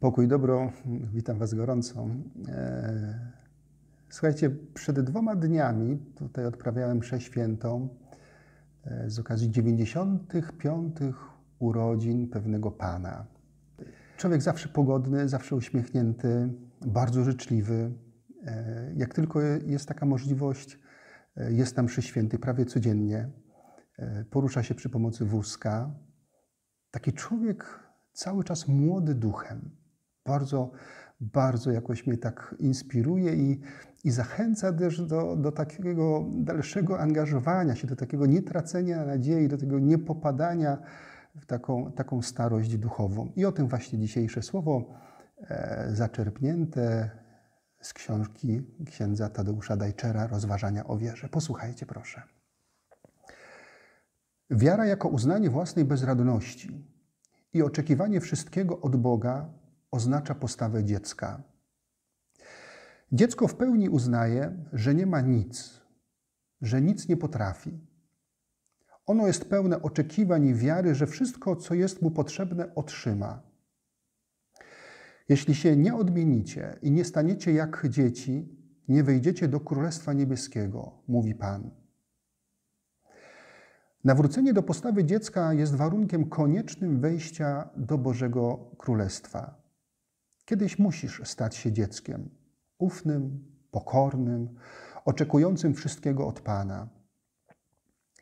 Pokój dobro, witam Was gorąco. E, słuchajcie, przed dwoma dniami tutaj odprawiałem przeświętą e, z okazji 95. urodzin pewnego pana. Człowiek zawsze pogodny, zawsze uśmiechnięty, bardzo życzliwy. E, jak tylko jest taka możliwość, jest tam przy święty prawie codziennie. Porusza się przy pomocy wózka. Taki człowiek cały czas młody duchem bardzo, bardzo jakoś mnie tak inspiruje i, i zachęca też do, do takiego dalszego angażowania się, do takiego nietracenia nadziei, do tego niepopadania w taką, taką starość duchową. I o tym właśnie dzisiejsze słowo e, zaczerpnięte z książki księdza Tadeusza Dajczera Rozważania o wierze. Posłuchajcie proszę. Wiara jako uznanie własnej bezradności i oczekiwanie wszystkiego od Boga oznacza postawę dziecka. Dziecko w pełni uznaje, że nie ma nic, że nic nie potrafi. Ono jest pełne oczekiwań i wiary, że wszystko, co jest mu potrzebne, otrzyma. Jeśli się nie odmienicie i nie staniecie jak dzieci, nie wejdziecie do Królestwa Niebieskiego, mówi Pan. Nawrócenie do postawy dziecka jest warunkiem koniecznym wejścia do Bożego Królestwa. Kiedyś musisz stać się dzieckiem, ufnym, pokornym, oczekującym wszystkiego od Pana.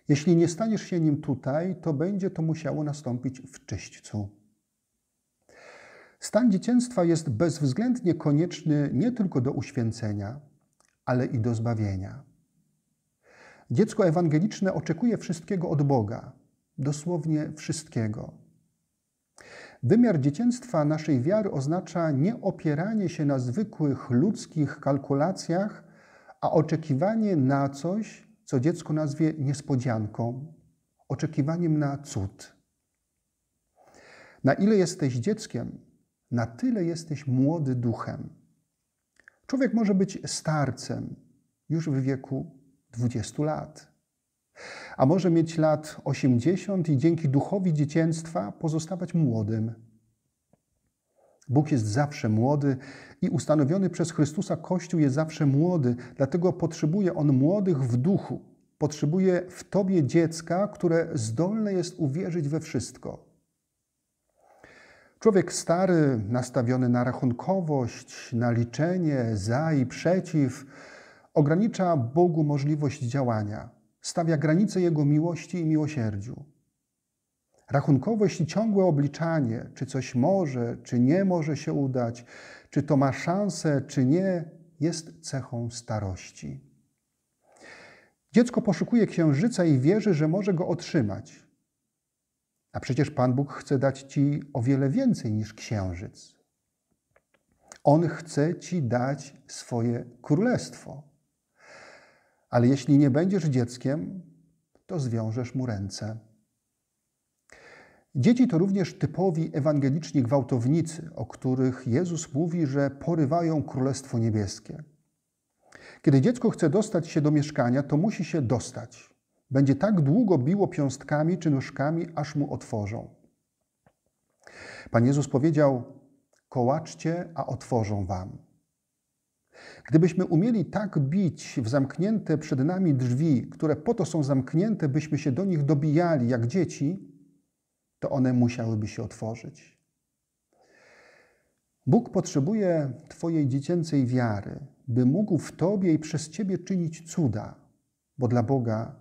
Jeśli nie staniesz się nim tutaj, to będzie to musiało nastąpić w czyśćcu. Stan dziecięstwa jest bezwzględnie konieczny nie tylko do uświęcenia, ale i do zbawienia. Dziecko ewangeliczne oczekuje wszystkiego od Boga, dosłownie wszystkiego Wymiar dzieciństwa naszej wiary oznacza nie opieranie się na zwykłych ludzkich kalkulacjach, a oczekiwanie na coś, co dziecko nazwie niespodzianką, oczekiwaniem na cud. Na ile jesteś dzieckiem, na tyle jesteś młody duchem. Człowiek może być starcem już w wieku 20 lat a może mieć lat 80 i dzięki duchowi dziecięctwa pozostawać młodym. Bóg jest zawsze młody i ustanowiony przez Chrystusa Kościół jest zawsze młody, dlatego potrzebuje on młodych w duchu. Potrzebuje w tobie dziecka, które zdolne jest uwierzyć we wszystko. Człowiek stary, nastawiony na rachunkowość, na liczenie za i przeciw, ogranicza Bogu możliwość działania stawia granice Jego miłości i miłosierdziu. Rachunkowość i ciągłe obliczanie, czy coś może, czy nie może się udać, czy to ma szansę, czy nie, jest cechą starości. Dziecko poszukuje księżyca i wierzy, że może go otrzymać. A przecież Pan Bóg chce dać ci o wiele więcej niż księżyc. On chce ci dać swoje królestwo ale jeśli nie będziesz dzieckiem, to zwiążesz mu ręce. Dzieci to również typowi ewangeliczni gwałtownicy, o których Jezus mówi, że porywają Królestwo Niebieskie. Kiedy dziecko chce dostać się do mieszkania, to musi się dostać. Będzie tak długo biło piąstkami czy nóżkami, aż mu otworzą. Pan Jezus powiedział: Kołaczcie, a otworzą wam. Gdybyśmy umieli tak bić w zamknięte przed nami drzwi, które po to są zamknięte, byśmy się do nich dobijali jak dzieci, to one musiałyby się otworzyć. Bóg potrzebuje Twojej dziecięcej wiary, by mógł w Tobie i przez Ciebie czynić cuda, bo dla Boga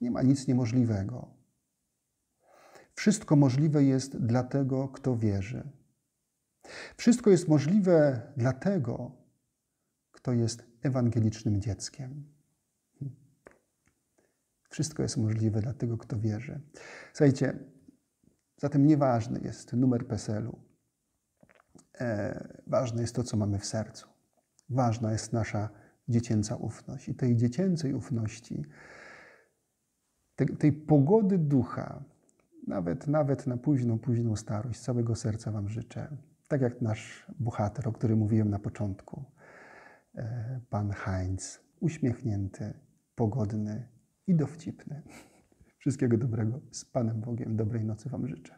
nie ma nic niemożliwego. Wszystko możliwe jest dla tego, kto wierzy. Wszystko jest możliwe dlatego kto jest ewangelicznym dzieckiem. Hmm. Wszystko jest możliwe dla tego, kto wierzy. Słuchajcie, zatem nieważny jest numer PESEL-u. E, ważne jest to, co mamy w sercu. Ważna jest nasza dziecięca ufność. I tej dziecięcej ufności, tej, tej pogody ducha, nawet, nawet na późną, późną starość, całego serca Wam życzę. Tak jak nasz bohater, o którym mówiłem na początku. E, pan Heinz. Uśmiechnięty, pogodny i dowcipny. Wszystkiego dobrego z Panem Bogiem. Dobrej nocy Wam życzę.